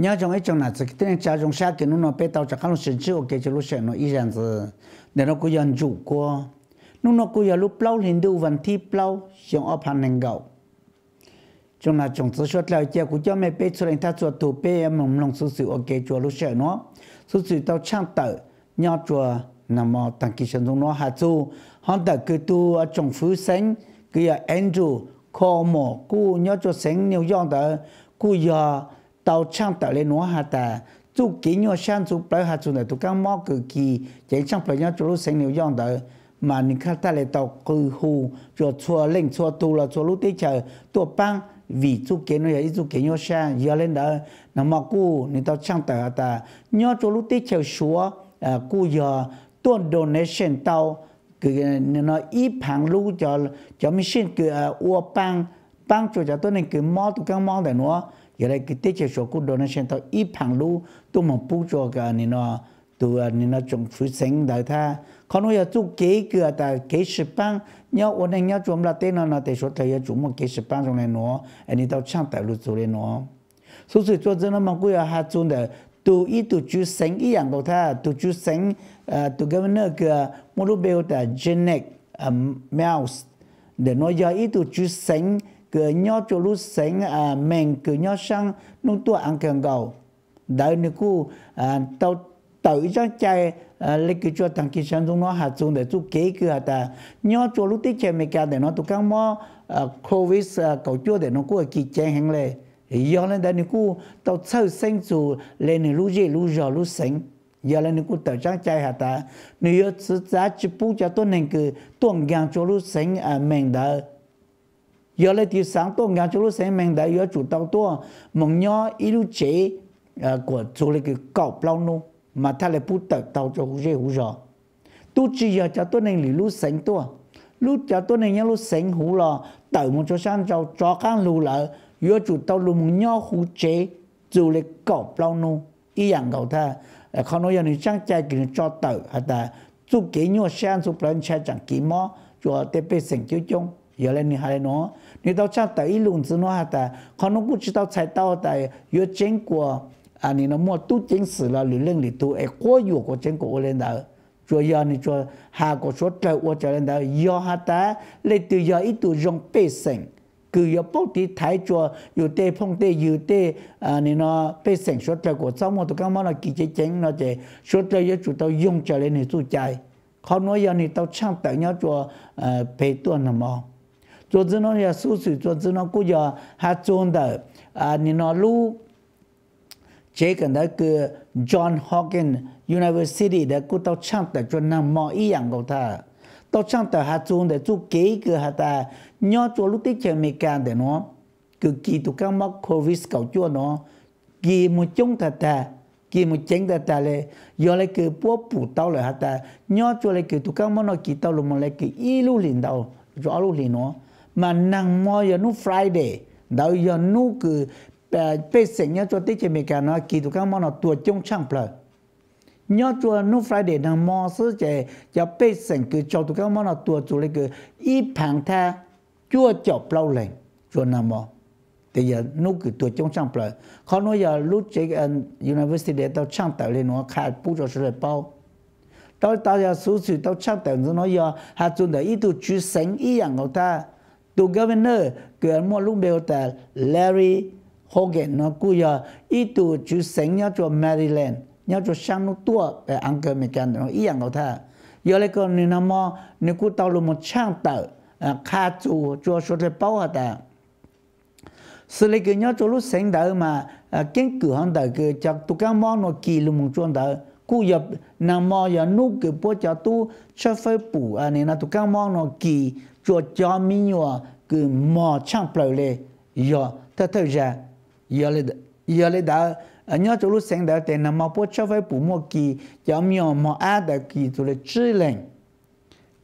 nhớ trong ấy trong là chỉ cái cha trong xa cái nó bé tao chắc nó sinh chiu ok cho lúc sáng nó ý rằng là để nó cứ dân chủ qua nó nó cứ lúc lâu liền đâu vẫn thi lâu trong ấp phần hành gạo trong là trong số xuất lao kia của cha mẹ bé cho anh ta cho tù bé em mong lòng sự sự ok cho lúc sáng nó sự sự tao trang tự nhớ cho nằm ở tăng ký sinh nó hạ chú hắn ta cứ tu ở trong phú sinh cứ Andrew Cuomo cú nhớ cho sinh nhiều dòng tới cú giờ tàu chăng tàu lên nó hà ta chú kỹ nhau sang chú bảy hà chú này tụ các mò cử kỳ chỉ chăng bảy nhau chú lúc sinh nhiều dòng tới mà những khát ta lại tàu cử hù cho chùa lên chùa tu là chùa lúc tết chờ tụ băng vì chú kế nhau ấy chú kế nhau sang giờ lên đó nằm mò cu nên tàu chăng tàu hà ta nhau chú lúc tết chờ xuống à, cu giờ tuần donation tàu cái nó ít hàng lũ cho cho mình xin cái à, uo băng băng cho cho tôi nên cái mò tụ các mò để nó giờ đây cái tiết chế số cũng donation tao ít hàng lu tôi mà bù cho cái anh nó tôi anh nó trồng phụ sinh đời tha còn bây giờ tôi kế cửa ta kế sự bang nhau ổn định nhau chúng là tên nó để số thời chúng một kế sự bang trong này nó anh đi tao chẳng tại lũ chỗ này nó số sự cho dân nó mà cũng là hạt chúng để tu ý tu chú sinh ý dạng cầu tha tu chú sinh ah, à tu governor cái một lúc bêu ta genetic ah, mouse để nói giờ ý tu chú sinh cứ nhớ cho lúc sáng à mình cứ nhớ sang nông tua ăn càng cầu đợi nếu cô à tao tự cho chạy à, lấy cái cho thằng kia sang chúng nó hạt xuống để chú kế cứ hạt ta nhớ cho lúc tết chạy mình cả để nó tụ căng mò à, covid à, cầu chúa để nó cô kỳ chạy hàng lề giờ lên đợi nếu cô tao sâu sinh dù lên lúc gì lúc giờ lúc sáng giờ là nếu cô tự trang chạy hạt ta nếu sự giá chỉ bù cho tôi nên cứ tuần gang cho lúc sáng à mình đỡ giờ lại thì sáng tôi ngã chỗ lúc sáng mình đã giờ chủ tàu tôi mong nhớ ít chế của chỗ là cái cầu plau nu mà ta lại bút tờ tàu cho hữu rê hữu rò tu chỉ giờ cho tôi nên lý lúc sáng tôi lúc cho tôi nên nhớ lúc sáng hữu lo tàu một chỗ sáng cho cho các lù lợ giờ chủ tàu lù mong nhớ hữu chế chỗ là cầu plau nu ý dạng cầu ta không nói giờ này chắc chắn cái cho tàu hay ta chú kế nhau sáng chú plan cha chẳng kỹ mò cho tế bê sinh chú chung 原来你还喏，你到这打一笼子喏哈的，可能不知道才到的，有见过啊，你那么都见死了，你认里都哎，我有过见过我领导，主要你说下个说在我这领导要哈的，你都要一度用百姓。cứ yếu bốc tí thái cho yếu tê phong tê yếu tê à nên nó bê sảnh số trời của sau một tụ các món là kỳ chế chén nó chế số trời yếu chủ tao dùng trở lên thì tu chạy khó nói giờ thì tao sang tới nhau cho bê tuần là mò 做只能要数数，做只能顾要还中的啊，你那路。chế cần đó cứ John Hopkins University đã cứ tao chăng tại cho năng mò ý dạng cầu thà tao chăng tại hạt chuông để chú kế cứ hạt nhớ cho lúc tích chơi mì càng để nó cứ kỳ tụ các mắc COVID cầu chua nó kỳ một chung thật ta kỳ một chánh thật ta lệ do lại cứ bố bù tao lại hạt ta nhớ cho lại cứ tụ các mắc nó kỳ tao luôn mà lại cứ ý lưu liền tao rõ lưu liền nó mà nàng mò giờ nu Friday đầu giờ nu cứ à, bây giờ nhớ cho tới chuyện mình cả kỳ tụ các món nó tuột trong chẳng bờ nhớ cho nu Friday nàng mò sứ chế giờ bây giờ cứ cho tụ các món nó tuột chủ lấy cứ y phẳng tha chua chọc lâu lên cho nàng mò thì giờ nu cứ tuột trong chẳng bờ khó nói giờ lúc chế à, university để tao chẳng tạo lên nó khai bút cho sự bao tao tao giờ số sự tao chẳng tạo nó giờ hạt chúng để ít tụ chú sánh ý rằng à, ta to governor cửa mo lúc đều ta Larry Hogan nó cú giờ ý tu chú sinh nhau cho Maryland nhau cho sang nó tua ở Uncle Mikan nó ý rằng tha. giờ lấy con nên nó mo nên cú tao luôn một trang tờ à, khá chú cho số thế bao hả ta sự lấy cái nhau cho lúc sinh đời mà à, kiến cửa hàng đời cứ chắc tu cái mo nó kỳ luôn một chuyện đời cú giờ nằm mo giờ nút cái bố cho tu cho phải bù anh à, nên là tu cái mo nó kỳ cho cho mi nhua cứ mò chăng bầu lệ yo ta thơ ra yo lệ yo lệ đã nhớ chỗ lúc sáng đã tên nằm mà bố cho phải bù mò kỳ cho mi mò á đã kỳ tụ lệ chữ lệnh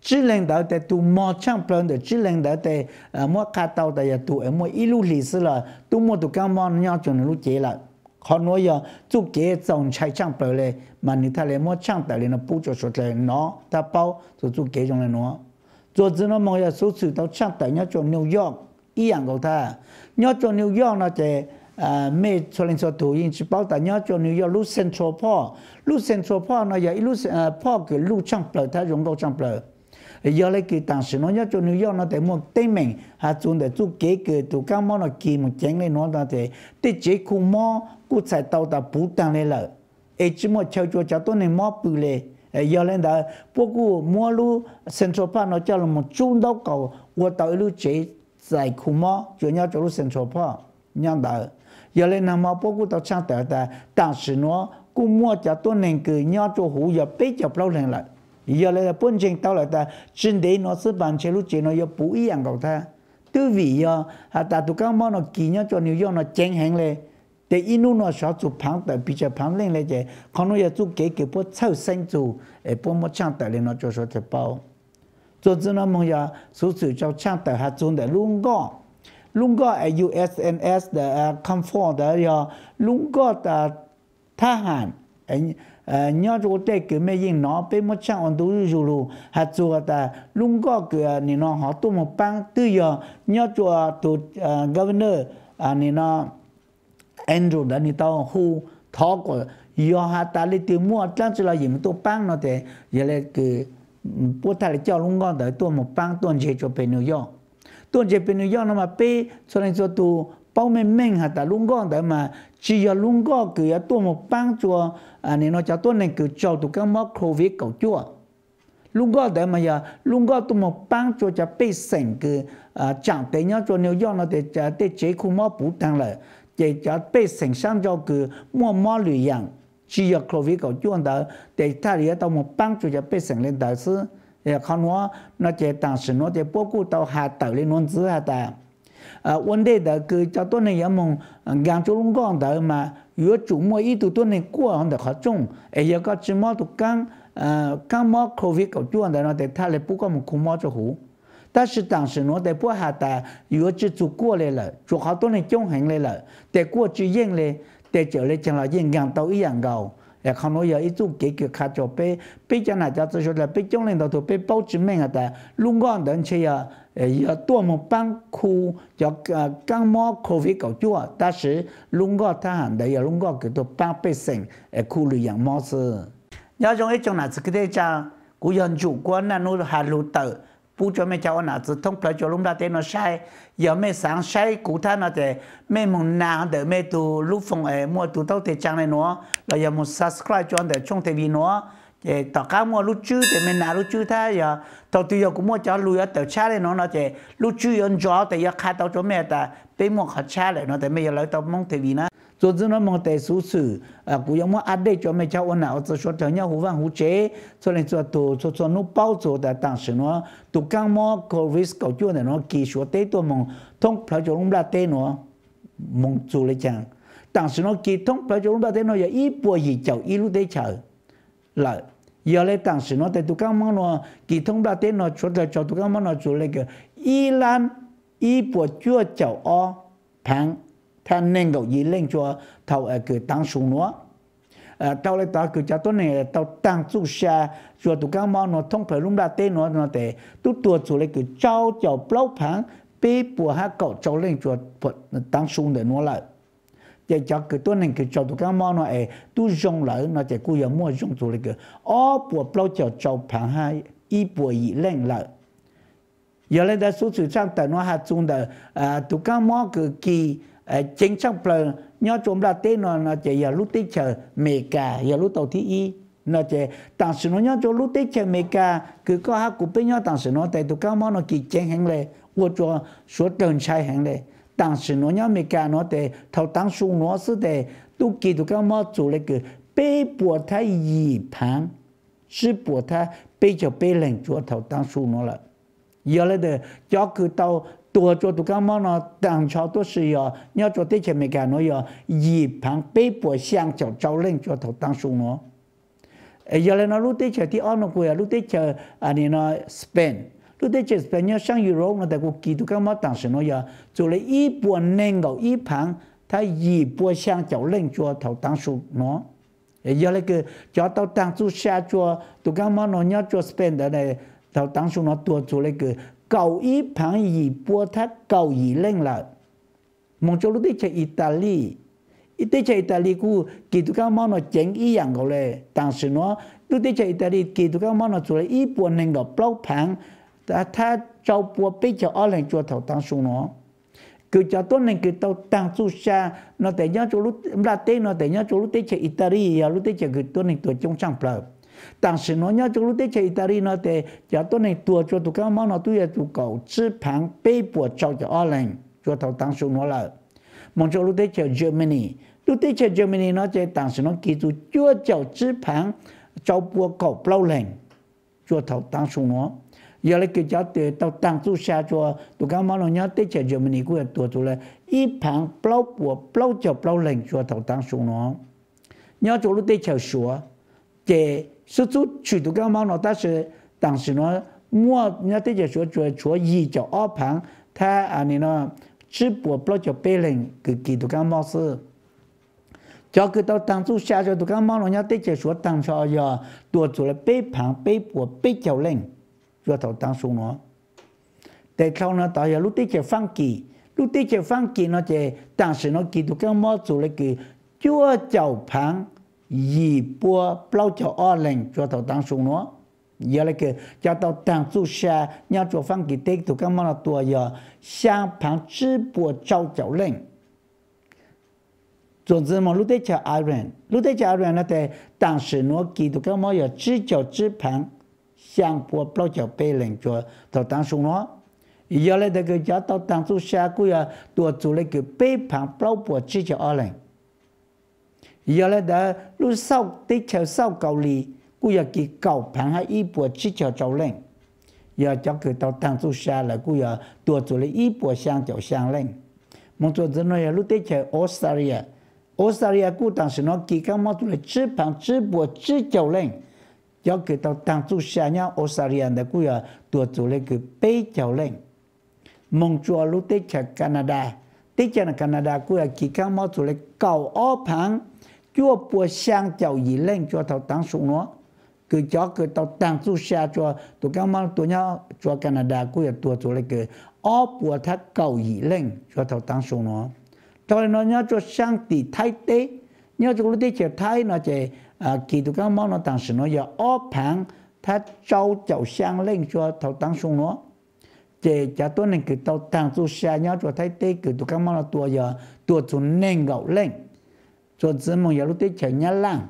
chữ lệnh đã tên tu mò chăng bầu lệ chữ lệnh đã tên mò khá tàu đã tu em mò ít lúc lì sư là tu mò tu cao mò nhớ chỗ lúc chế là họ nói giờ chú kế dòng chạy chăng bờ lệ mà nếu ta lấy mua chăng tại lệ nó bù cho số lệ nó ta bao rồi chú kế trong lệ nó rồi chúng nó mong là số sự tao chắc tại nhớ cho New York ý dạng của ta nhớ cho New York nó chỉ mê cho nên cho thủ yên chỉ bảo tại nhớ cho New York lúc Central Park lúc Central Park nó giờ lúc Park cái lúc trong bờ ta dùng đồ trong bờ giờ lấy cái tàng sự nó nhớ cho New York nó để một tên mình hà chúng để chú kế cái tụ cao mò nó kỳ một chén lên nó ta thì tê chế khu mò cũng sẽ tàu ta bú tàng lên lợ ấy chỉ một chiều cho cháu tôi này mò bự lên 要人的，不过马路 central central park 那叫了么？中到搞我到一路接在库嘛，就要走路 central park，让的。要人那么不过到上头的，但是呢，古莫家都能够要做好要被叫不人了。要人本身到了的，真的那是办车路接呢要不一样搞他。对为呀，啊，大都干嘛呢？今年做牛羊呢，真行嘞。để sinh 第一路呢，小组旁的比较旁边来者，可能要做给给不凑身组，诶，不么抢得了呢，就说这包。做只那么呀，所以就抢得还中的龙哥，龙哥诶，USNS 的呃，comfort 的呀，龙哥的他喊诶。呃，nhà chỗ đây cái mấy yên nó bên một trang ổn đủ rồi rồi hạt chỗ ta lúc có cái nè nó họ tu một băng tư giờ nhà chỗ tu governor à nó Andrew đã ni tao hu thọ của yo ha ta li tiêu mua trang cho là gì mà tôi bang nó thế giờ là cái bố ta là cho luôn ngon tới tôi một bang tôi chỉ cho bên New York tôi chỉ bên New York nó mà pe cho nên cho tôi bao mình mình hả ta luôn ngon tới mà chỉ là luôn ngon cứ tôi một bang cho anh à, nên nói cho tôi nên cứ cho tôi cái mắc covid cầu chua lúc đó đấy mà giờ lúc đó tôi một bang cho cho bị sành cái à, chẳng tới nhớ cho nếu do nó để để chế khu mắc bù tăng lại để cho bị sinh sản cho cứ mua mua lười yang chỉ có khẩu vị của chúng ta để ta đi đâu mà 帮助 cho bị sinh lên đại sư để 看我那些当时那些包括到下头的农资下头，呃，问题的个叫多人也蒙，扬州龙江头嘛，有周末一度多人过样的好种，哎，一个芝麻都刚呃刚毛口味够重的那得他来不管么苦毛就好。但是当时我在波哈达有只做过来了，做好多人进行来了，在过去应嘞，在这里讲了应该都一样高。也看到有一种解决卡就被被将来家子说了，被将领导都被报纸面啊的，龙岗等去呀，呃，要多么帮苦，要呃干么苦费搞住啊，但是龙岗他喊的要龙岗给都帮百姓，呃，苦虑养么事。要用一种哪子给大家，古人主观那路下路走。bu cho mấy cháu anh nào thông phải cho lúc đó tên nó sai giờ mấy sáng sai cụ ta nó để mấy mùng nào để mấy tu lúc phòng mua tu tao thì trang này nó là giờ một subscribe cho anh để trong tivi nó để tao cá mua lúc chứ để mấy nào lúc chứ ta giờ tao tuy giờ cũng mua cho lùi ở tàu cha này nó nó để lúc chứ anh gió để giờ khai tao cho mẹ ta bên mua khát cha này nó để mấy giờ lấy tao mong tivi nó 做只能忙在舒适啊，古要么阿爹专门教我脑子说成要胡饭胡 chế，cho nên 做 đồ cho cho nó bao giờ đã tăng sự nó tụ căng mò có risk có chuyện là nó kỹ thuật tế tôi mong thông phải cho nó là tế nó mong chủ lấy chẳng tăng sự nó kỹ thông phải cho nó tế nó giờ ít bùa gì chậu ít lúc tế chờ là giờ lấy tăng sự nó tại tụ căng mò nó thông là tế nó cho cho tụ căng mò nó chủ lấy cái ít làm ít bùa chưa chậu o thằng 他能够引领着头呃个当树挪。呃，到了到个叫多呢，到当主下，做都干嘛呢？通陪弄大点呢，那得都多做了个招叫老盘，被迫还搞招领做不当树的挪了。để cho cái tuần này cái cháu tụi các món nó ấy tu dùng lại nó chỉ cứ giờ mua dùng tụi cái ó bùa bao cho cháu hai y bùa y lên lại giờ lên đã số sự sang tận nó hạt chung đời tụi các món cái kỳ Ờ, chính trong plờ nhớ chúng ta tên nó nó chỉ giờ lúc tích chờ mẹ cả giờ lúc tàu thi y nó chỉ tàng sự nó nhớ cho lúc tích chờ mẹ cả cứ có hát cũng biết nhớ tàng sự nó tại tụi cao món nó kỳ chén hàng lệ ô cho số trần sai hàng lệ tàng sự nó nhớ mẹ cả nó để thầu tăng xuống nó sư để tu kỳ tụi cao món chủ lại cứ bê bùa thái gì phán sư bùa thái bê cho bê lệnh chúa thầu tăng xuống nó là, giờ là để cho cứ tàu ตัวตัวตุกามอนต่างชาวตัวสื่อยอดตัวที่เขมิการน้อยยีพังเป้ป่วยเสียงเจ้าเจ้าเล่งตัวถูกตั้งสูงเนาะเอเยเลนรู้ที่เชื่อที่อ้อนกูรู้ที่เชื่ออันนี้เนาะสเปนรู้ที่เชื่อสเปนเนี่ยช่างยุโรปเนาะแต่กูกี่ตุกามอนต่างชน้อยจู่เลยอีป่วนเน่งกับอีพังถ้ายีป่วยเสียงเจ้าเล่งตัวถูกตั้งสูงเนาะ giờ là cái cho tao tăng chú xa cho tụi các món nó nhớ cho spend ở đây tao tăng xuống nó tua chú lấy cái cầu ý bằng ý bố thác cầu ý lên lợi mong cho lúc đi chạy Ý Italy đi chạy Italy cú kỳ tụ cao món nó chén ý dạng gọi là tăng sự nó lúc đi chạy Italy kỳ tụ cao món nó chủ là ý bố nên đó bao phẳng ta tha cho bố bế cho ở lên cho thầu tăng sự nó cứ cho tốt nên cứ tàu tăng su xa nó để nhớ chỗ lúc mà tê nó để nhớ chỗ lúc đi chạy Italy lúc đi chạy cứ tốt nên tuổi trong sang bờ 但是呢，要走路的去意大利呢，得要多年多做都干嘛呢？都要做狗吃盘背部照着阿伦，做头当时我了。蒙走路的去 Germany，路的去 Germany 呢，在当时呢，记住做脚吃盘照波狗不老人，做头当时我。giờ lấy cái cháu từ tàu tăng tu xa cho tụi các máu nó nhớ tới chạy giờ mình của tụi tụi là ít phẳng plau của plau chào plau lệnh cho tàu tăng xuống nó nhớ chỗ lúc tới chào sủa chạy 是做取都干嘛呢？但是当时呢，我那这些说做做一叫二盘，他啊你呢，直播不叫别人给给都干嘛是？叫给到当初下着都干嘛了？人家这些说当初要多做了背盘、背波、背脚人，热头当初呢，但后呢，大家路这些放弃，路这些放弃呢，就当时呢，给都干嘛做了个脚脚盘。yi bua bao cho o lệnh cho tàu tăng xuống nó giờ là cái cho tàu tăng su xa nhau cho phăng kỳ tết tụ các món là tua giờ sang phẳng chữ bua trao cháu lệnh 总之嘛，路得叫阿人，路得叫阿人，那在当时我记得干嘛要知脚知盘，香波不叫被人做到当时我，要来这个叫到当初下个月多做了个背盘，不不知脚阿人。原来在卢森特、查尔、斯高里，我要给高盘海伊块切查找零。要讲去到汤苏下来，我要多做了一波香蕉香零。mong chua 在诺利亚，奥大利亚我当时有几块毛做了一块切查找零。要给到汤苏下呢，奥大利亚的我有多做了个北找零。mong chua 加拿大，特查那加拿大我有几块毛做了一高奥盘。chúa bùa sang chào gì lên cho tao tăng xuống nó cứ cho cứ tao tăng xuống xa cho tụi các mang tụi nhau cho Canada cũng là tụi tụi lại cứ ó bùa thắt cầu gì lên cho tao tăng xuống nó tôi nó nhau cho sang tỷ Thái tế nhớ cho lúc tế chè thay nó chè kỳ tụi các mang nó tăng xuống nó giờ ó phẳng thắt trâu chào sang lên cho tao tăng xuống nó chè chả tôi nên cứ tao tăng xuống xa nhau cho Thái tế cứ tụi các mang nó tụi giờ tụi tụi nên gạo lên cho dân mong giờ lúc tết chờ nhà lang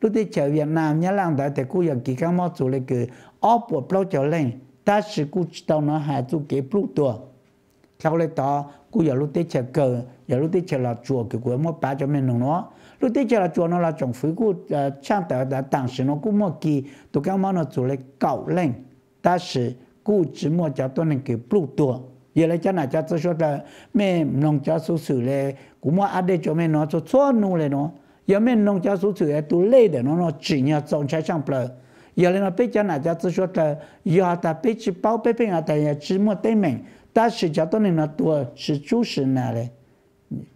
lúc tết chờ Việt Nam nhà lang đại tế cũng giờ kỳ các món chủ lấy cái ốp bộ bao trở lên ta sự chỉ tao nó hạ chú kế bút tua sau lấy đó cũng giờ lúc tết chờ cờ giờ lúc tết chờ là chùa cái của món ba cho mình nó lúc tết chờ là chùa nó là trồng phí của trang tạo đã tặng sự nó cũng một kỳ tụi các món nó chủ lấy cậu lên ta sự cũng chỉ một cho tôi nên cái bút tua 原来在哪家子说的没农家叔叔嘞？古末阿爹叫没孬做错弄嘞孬，也没农家叔叔哎，都累的孬孬几年庄稼上不了。原来那北家那家子说的，伊阿达北只包北边啊，达也寂寞对面，但是家多年了多是主事那嘞。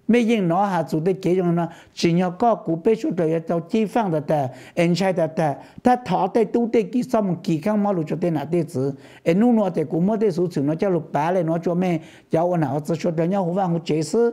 mấy yên nó hạ chủ tế kế dùng nó chỉ nhờ có cụ bế số đời cho chi phang đợt đợt anh trai đợt đợt ta thọ tế tu tế kỹ xong một kỳ khăn mà lụ cho tế nạ tế chứ anh nụ nó tế cụ mất tế số chữ nó cho lục bá lên nó cho mẹ cháu ổn hảo cho cho đời nhau hữu vang hữu chế sư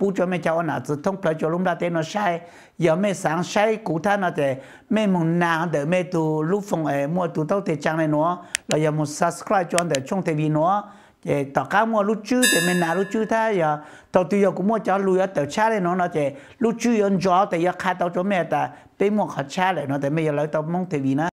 不叫没叫我哪子通不叫弄到电脑晒，要没上晒古他那的，没蒙难的没读陆风哎，莫读到的将来喏，那要么 subscribe 装的冲的比喏，哎，大家莫陆猪的没拿陆猪他呀，到底要古莫叫陆要到车来喏那的，陆猪用脚的要开到做咩的，被莫开车来喏的没有来到蒙的比呢。